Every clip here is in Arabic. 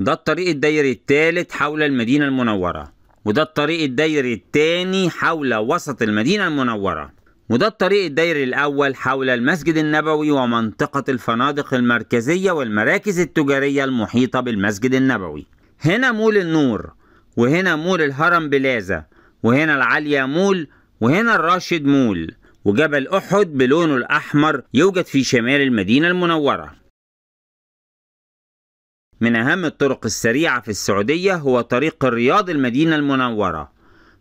ده الطريق الدايري الثالث حول المدينة المنورة وده الطريق الدايري الثاني حول وسط المدينة المنورة وده الطريق الدايري الأول حول المسجد النبوي ومنطقة الفنادق المركزية والمراكز التجارية المحيطة بالمسجد النبوي هنا مول النور وهنا مول الهرم بلازا وهنا العالية مول وهنا الراشد مول وجبل أحد بلونه الأحمر يوجد في شمال المدينة المنورة من أهم الطرق السريعة في السعودية هو طريق الرياض المدينة المنورة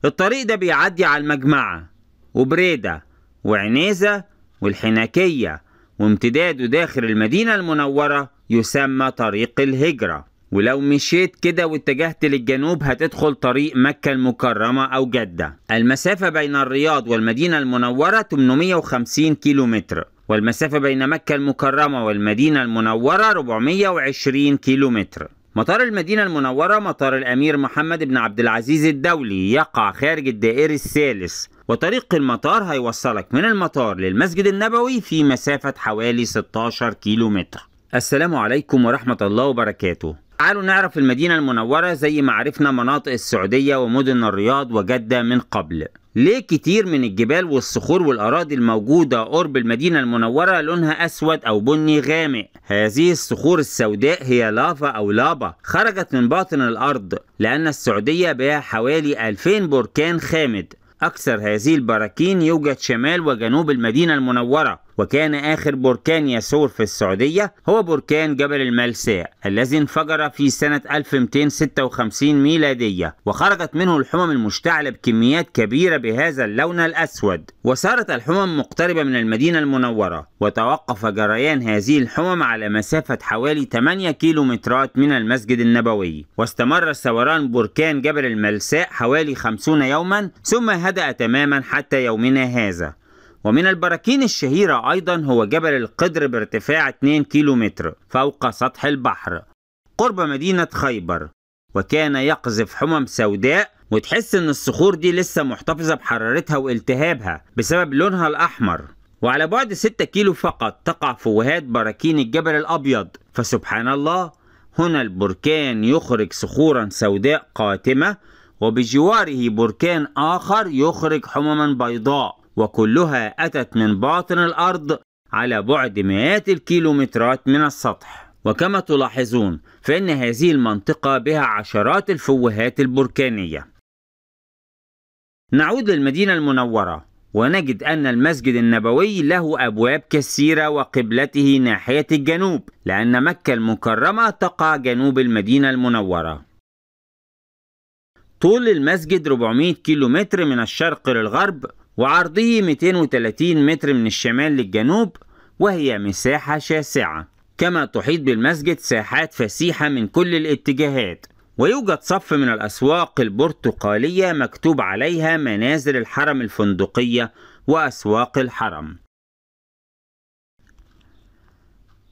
الطريق ده بيعدي على المجمعة وبريدة وعنيزة والحناكية وامتداده داخل المدينة المنورة يسمى طريق الهجرة ولو مشيت كده واتجهت للجنوب هتدخل طريق مكة المكرمة أو جدة المسافة بين الرياض والمدينة المنورة 850 كيلومتر والمسافة بين مكة المكرمة والمدينة المنورة 420 كيلومتر مطار المدينة المنورة مطار الأمير محمد بن عبد العزيز الدولي يقع خارج الدائري الثالث وطريق المطار هيوصلك من المطار للمسجد النبوي في مسافة حوالي 16 كيلومتر السلام عليكم ورحمة الله وبركاته تعالوا نعرف المدينة المنورة زي ما عرفنا مناطق السعودية ومدن الرياض وجدة من قبل ليه كتير من الجبال والصخور والأراضي الموجودة قرب المدينة المنورة لونها أسود أو بني غامق هذه الصخور السوداء هي لافا أو لابا خرجت من باطن الأرض لأن السعودية بها حوالي 2000 بركان خامد أكثر هذه البراكين يوجد شمال وجنوب المدينة المنورة وكان آخر بركان يثور في السعودية هو بركان جبل الملساء الذي انفجر في سنة 1256 ميلادية وخرجت منه الحمم المشتعلة بكميات كبيرة بهذا اللون الأسود وصارت الحمم مقتربة من المدينة المنورة وتوقف جريان هذه الحمم على مسافة حوالي 8 كيلومترات من المسجد النبوي واستمر ثوران بركان جبل الملساء حوالي 50 يوما ثم هدأ تماما حتى يومنا هذا ومن البراكين الشهيرة أيضا هو جبل القدر بارتفاع 2 كيلومتر فوق سطح البحر قرب مدينة خيبر وكان يقذف حمم سوداء وتحس ان الصخور دي لسه محتفظة بحرارتها والتهابها بسبب لونها الأحمر وعلى بعد 6 كيلو فقط تقع فوهات براكين الجبل الأبيض فسبحان الله هنا البركان يخرج صخورا سوداء قاتمة وبجواره بركان آخر يخرج حمما بيضاء وكلها أتت من باطن الأرض على بعد مئات الكيلومترات من السطح وكما تلاحظون فإن هذه المنطقة بها عشرات الفوهات البركانية نعود للمدينة المنورة ونجد أن المسجد النبوي له أبواب كثيرة وقبلته ناحية الجنوب لأن مكة المكرمة تقع جنوب المدينة المنورة طول المسجد 400 كيلومتر من الشرق للغرب وعرضه 230 متر من الشمال للجنوب وهي مساحة شاسعة كما تحيط بالمسجد ساحات فسيحة من كل الاتجاهات ويوجد صف من الأسواق البرتقالية مكتوب عليها منازل الحرم الفندقية وأسواق الحرم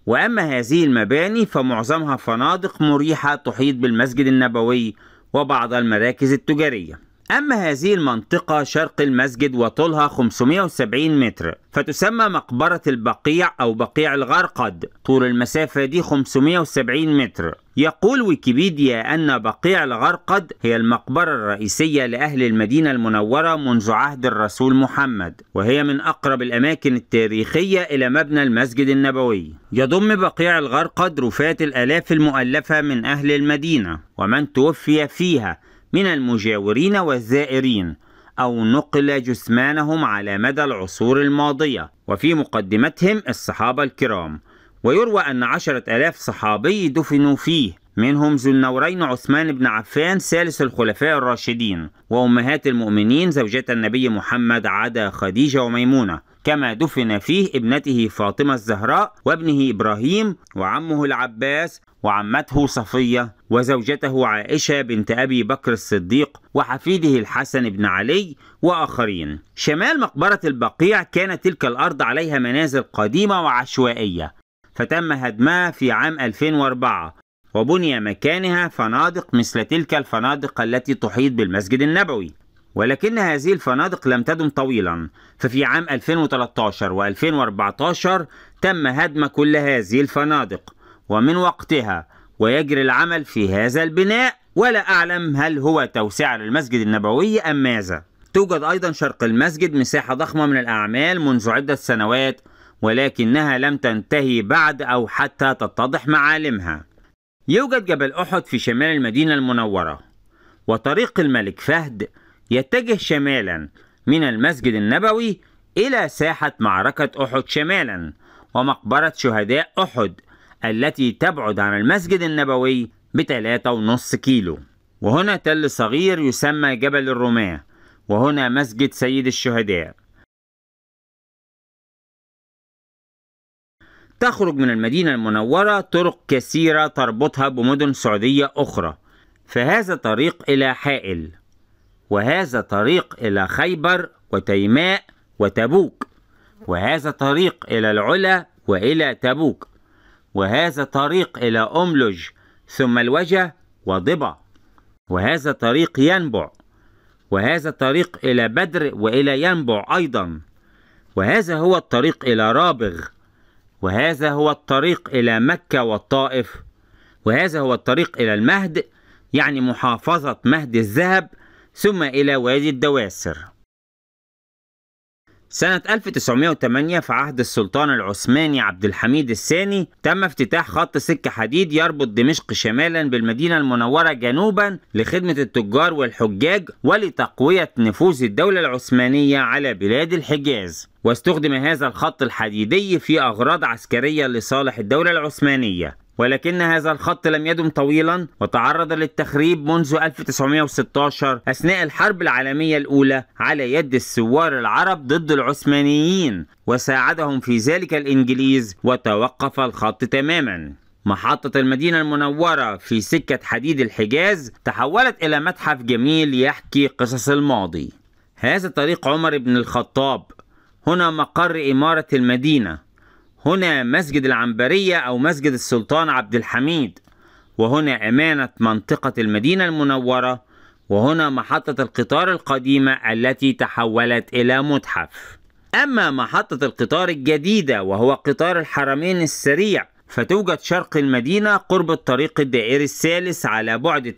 وأما هذه المباني فمعظمها فنادق مريحة تحيط بالمسجد النبوي وبعض المراكز التجارية أما هذه المنطقة شرق المسجد وطولها 570 متر فتسمى مقبرة البقيع أو بقيع الغرقد طول المسافة دي 570 متر يقول ويكيبيديا أن بقيع الغرقد هي المقبرة الرئيسية لأهل المدينة المنورة منذ عهد الرسول محمد وهي من أقرب الأماكن التاريخية إلى مبنى المسجد النبوي يضم بقيع الغرقد رفات الآلاف المؤلفة من أهل المدينة ومن توفي فيها من المجاورين والزائرين أو نقل جثمانهم على مدى العصور الماضية وفي مقدمتهم الصحابة الكرام ويروى أن عشرة ألاف صحابي دفنوا فيه منهم ذو النورين عثمان بن عفان ثالث الخلفاء الراشدين وأمهات المؤمنين زوجات النبي محمد عدا خديجة وميمونة كما دفن فيه ابنته فاطمة الزهراء وابنه إبراهيم وعمه العباس وعمته صفية وزوجته عائشة بنت أبي بكر الصديق وحفيده الحسن بن علي وآخرين شمال مقبرة البقيع كانت تلك الأرض عليها منازل قديمة وعشوائية فتم هدمها في عام 2004 وبني مكانها فنادق مثل تلك الفنادق التي تحيط بالمسجد النبوي ولكن هذه الفنادق لم تدم طويلا ففي عام 2013 و2014 تم هدم كل هذه الفنادق ومن وقتها ويجري العمل في هذا البناء ولا أعلم هل هو توسعة للمسجد النبوي أم ماذا توجد أيضا شرق المسجد مساحة ضخمة من الأعمال منذ عدة سنوات ولكنها لم تنتهي بعد أو حتى تتضح معالمها يوجد جبل أحد في شمال المدينة المنورة وطريق الملك فهد يتجه شمالا من المسجد النبوي إلى ساحة معركة أحد شمالا ومقبرة شهداء أحد التي تبعد عن المسجد النبوي بثلاثة ونص كيلو وهنا تل صغير يسمى جبل الرماة وهنا مسجد سيد الشهداء تخرج من المدينة المنورة طرق كثيرة تربطها بمدن سعودية أخرى فهذا طريق إلى حائل وهذا طريق إلى خيبر وتيماء وتبوك وهذا طريق إلى العلا وإلى تبوك وهذا طريق إلى أملج ثم الوجه وضبع وهذا طريق ينبع وهذا طريق إلى بدر وإلى ينبع أيضا وهذا هو الطريق إلى رابغ وهذا هو الطريق إلى مكة والطائف وهذا هو الطريق إلى المهد يعني محافظة مهد الذهب ثم إلى وادي الدواسر سنة 1908 في عهد السلطان العثماني عبد الحميد الثاني تم افتتاح خط سكة حديد يربط دمشق شمالا بالمدينة المنورة جنوبا لخدمة التجار والحجاج ولتقوية نفوذ الدولة العثمانية على بلاد الحجاز واستخدم هذا الخط الحديدي في أغراض عسكرية لصالح الدولة العثمانية ولكن هذا الخط لم يدم طويلا وتعرض للتخريب منذ 1916 أثناء الحرب العالمية الأولى على يد الثوار العرب ضد العثمانيين وساعدهم في ذلك الإنجليز وتوقف الخط تماما محطة المدينة المنورة في سكة حديد الحجاز تحولت إلى متحف جميل يحكي قصص الماضي هذا طريق عمر بن الخطاب هنا مقر إمارة المدينة هنا مسجد العنبرية أو مسجد السلطان عبد الحميد وهنا أمانة منطقة المدينة المنورة وهنا محطة القطار القديمة التي تحولت إلى متحف أما محطة القطار الجديدة وهو قطار الحرمين السريع فتوجد شرق المدينة قرب الطريق الدائري الثالث على بعد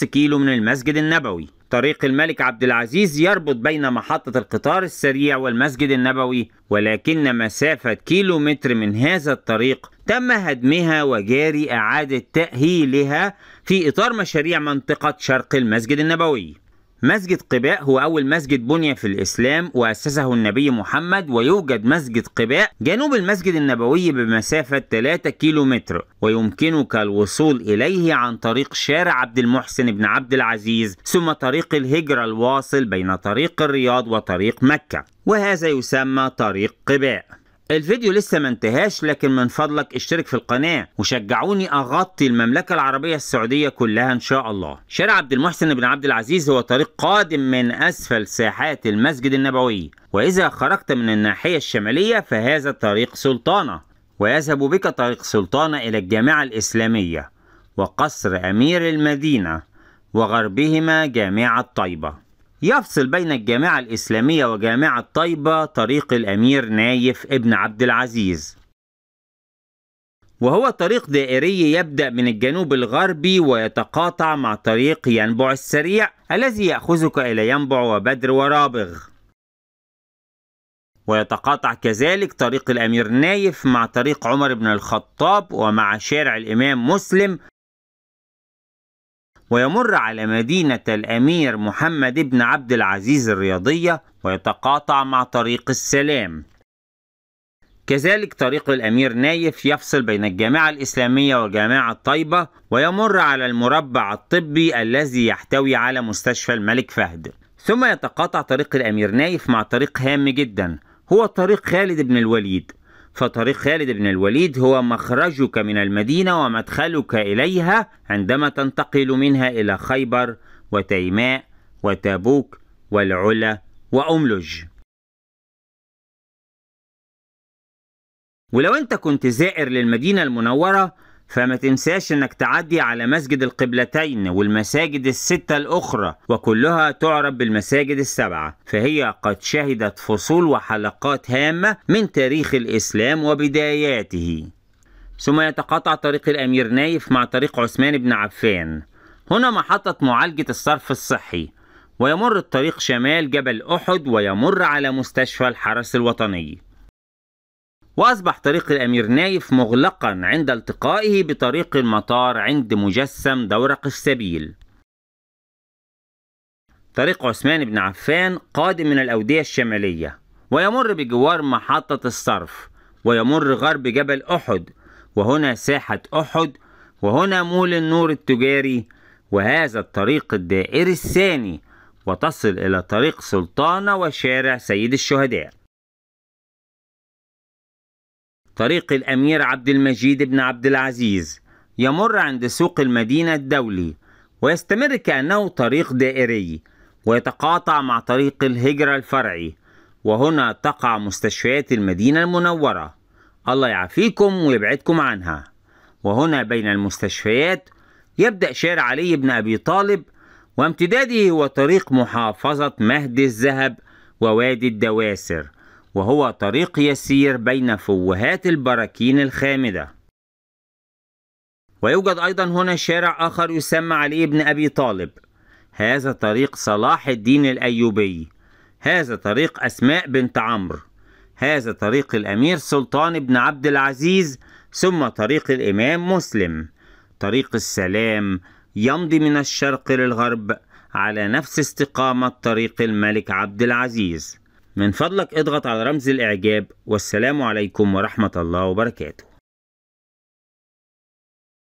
8.5 كيلو من المسجد النبوي طريق الملك عبد العزيز يربط بين محطة القطار السريع والمسجد النبوي ولكن مسافة كيلومتر من هذا الطريق تم هدمها وجاري إعادة تأهيلها في إطار مشاريع منطقة شرق المسجد النبوي مسجد قباء هو أول مسجد بني في الإسلام وأسسه النبي محمد ويوجد مسجد قباء جنوب المسجد النبوي بمسافة 3 كيلومتر ويمكنك الوصول إليه عن طريق شارع عبد المحسن بن عبد العزيز ثم طريق الهجرة الواصل بين طريق الرياض وطريق مكة وهذا يسمى طريق قباء الفيديو لسه ما انتهاش لكن من فضلك اشترك في القناة وشجعوني اغطي المملكة العربية السعودية كلها ان شاء الله شارع عبد المحسن بن عبد العزيز هو طريق قادم من اسفل ساحات المسجد النبوي واذا خرجت من الناحية الشمالية فهذا طريق سلطانة ويذهب بك طريق سلطانة الى الجامعة الاسلامية وقصر امير المدينة وغربهما جامعة طيبة يفصل بين الجامعة الإسلامية وجامعة طيبة طريق الأمير نايف ابن عبد العزيز وهو طريق دائري يبدأ من الجنوب الغربي ويتقاطع مع طريق ينبع السريع الذي يأخذك إلى ينبع وبدر ورابغ ويتقاطع كذلك طريق الأمير نايف مع طريق عمر بن الخطاب ومع شارع الإمام مسلم ويمر على مدينة الأمير محمد بن عبد العزيز الرياضية ويتقاطع مع طريق السلام كذلك طريق الأمير نايف يفصل بين الجامعة الإسلامية وجامعة طيبة ويمر على المربع الطبي الذي يحتوي على مستشفى الملك فهد ثم يتقاطع طريق الأمير نايف مع طريق هام جدا هو طريق خالد بن الوليد فطريق خالد بن الوليد هو مخرجك من المدينة ومدخلك إليها عندما تنتقل منها إلى خيبر وتيماء وتابوك والعلا وأملج ولو أنت كنت زائر للمدينة المنورة فما تنساش انك تعدي على مسجد القبلتين والمساجد الستة الاخرى وكلها تعرف بالمساجد السبعة فهي قد شهدت فصول وحلقات هامة من تاريخ الاسلام وبداياته ثم يتقاطع طريق الامير نايف مع طريق عثمان بن عفان هنا محطة معالجة الصرف الصحي ويمر الطريق شمال جبل احد ويمر على مستشفى الحرس الوطني وأصبح طريق الأمير نايف مغلقا عند التقائه بطريق المطار عند مجسم دورق السبيل طريق عثمان بن عفان قادم من الأودية الشمالية ويمر بجوار محطة الصرف ويمر غرب جبل أحد وهنا ساحة أحد وهنا مول النور التجاري وهذا الطريق الدائري الثاني وتصل إلى طريق سلطانة وشارع سيد الشهداء طريق الأمير عبد المجيد بن عبد العزيز يمر عند سوق المدينة الدولي ويستمر كأنه طريق دائري ويتقاطع مع طريق الهجرة الفرعي وهنا تقع مستشفيات المدينة المنورة الله يعافيكم ويبعدكم عنها وهنا بين المستشفيات يبدأ شارع علي بن أبي طالب وامتداده هو طريق محافظة مهد الذهب ووادي الدواسر وهو طريق يسير بين فوهات البراكين الخامدة ويوجد أيضا هنا شارع آخر يسمى علي بن أبي طالب هذا طريق صلاح الدين الأيوبي هذا طريق أسماء بنت عمرو هذا طريق الأمير سلطان بن عبد العزيز ثم طريق الإمام مسلم طريق السلام يمضي من الشرق للغرب على نفس استقامة طريق الملك عبد العزيز من فضلك اضغط على رمز الاعجاب والسلام عليكم ورحمة الله وبركاته